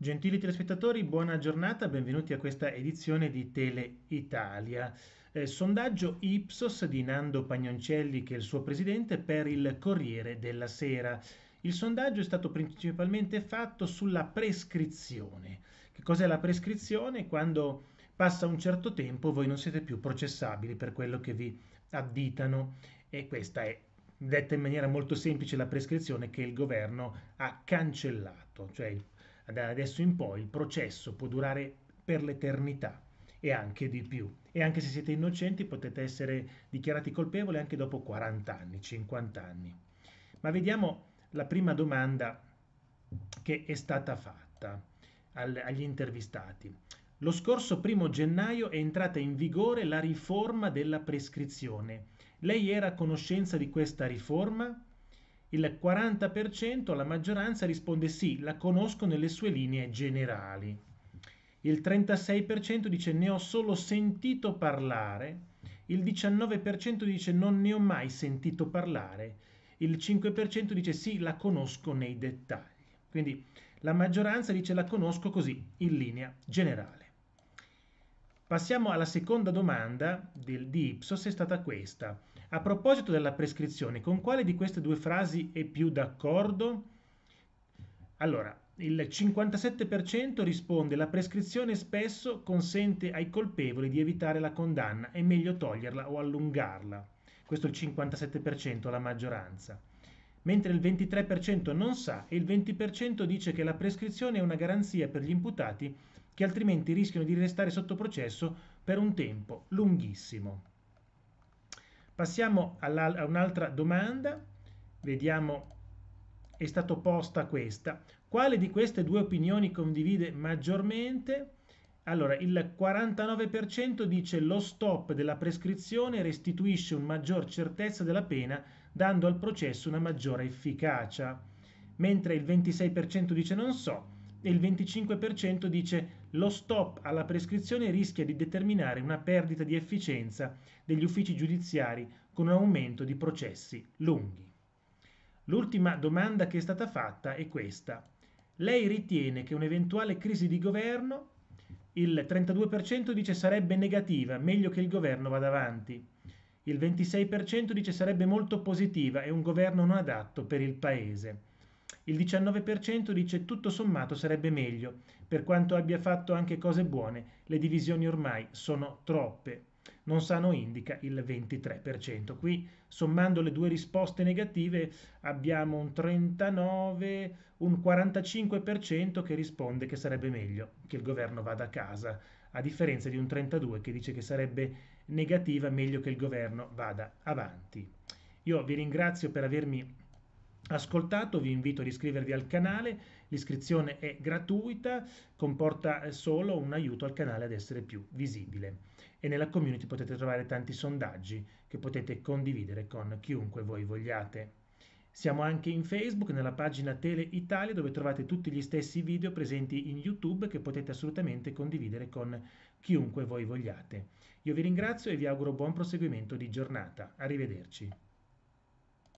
Gentili telespettatori, buona giornata, benvenuti a questa edizione di Tele Italia. Eh, sondaggio Ipsos di Nando Pagnoncelli, che è il suo presidente, per il Corriere della Sera. Il sondaggio è stato principalmente fatto sulla prescrizione. Che cos'è la prescrizione? Quando passa un certo tempo voi non siete più processabili per quello che vi additano e questa è detta in maniera molto semplice la prescrizione che il governo ha cancellato, cioè il da adesso in poi il processo può durare per l'eternità e anche di più. E anche se siete innocenti potete essere dichiarati colpevoli anche dopo 40 anni, 50 anni. Ma vediamo la prima domanda che è stata fatta agli intervistati. Lo scorso primo gennaio è entrata in vigore la riforma della prescrizione. Lei era a conoscenza di questa riforma? il 40% la maggioranza risponde sì, la conosco nelle sue linee generali. Il 36% dice ne ho solo sentito parlare, il 19% dice non ne ho mai sentito parlare, il 5% dice sì, la conosco nei dettagli. Quindi la maggioranza dice la conosco così, in linea generale. Passiamo alla seconda domanda del, di Ipsos, è stata questa. A proposito della prescrizione, con quale di queste due frasi è più d'accordo? Allora, il 57% risponde la prescrizione spesso consente ai colpevoli di evitare la condanna, è meglio toglierla o allungarla. Questo è il 57% la maggioranza. Mentre il 23% non sa e il 20% dice che la prescrizione è una garanzia per gli imputati che altrimenti rischiano di restare sotto processo per un tempo lunghissimo. Passiamo a un'altra domanda, vediamo è stata posta questa. Quale di queste due opinioni condivide maggiormente? Allora, il 49% dice lo stop della prescrizione restituisce una maggior certezza della pena dando al processo una maggiore efficacia, mentre il 26% dice non so, e il 25% dice lo stop alla prescrizione rischia di determinare una perdita di efficienza degli uffici giudiziari con un aumento di processi lunghi. L'ultima domanda che è stata fatta è questa. Lei ritiene che un'eventuale crisi di governo, il 32% dice sarebbe negativa, meglio che il governo vada avanti. Il 26% dice sarebbe molto positiva e un governo non adatto per il Paese il 19% dice tutto sommato sarebbe meglio, per quanto abbia fatto anche cose buone, le divisioni ormai sono troppe. Non sano indica il 23%. Qui sommando le due risposte negative abbiamo un 39, un 45% che risponde che sarebbe meglio che il governo vada a casa, a differenza di un 32 che dice che sarebbe negativa meglio che il governo vada avanti. Io vi ringrazio per avermi ascoltato, vi invito ad iscrivervi al canale, l'iscrizione è gratuita, comporta solo un aiuto al canale ad essere più visibile e nella community potete trovare tanti sondaggi che potete condividere con chiunque voi vogliate. Siamo anche in Facebook, nella pagina Tele Italia, dove trovate tutti gli stessi video presenti in YouTube che potete assolutamente condividere con chiunque voi vogliate. Io vi ringrazio e vi auguro buon proseguimento di giornata. Arrivederci.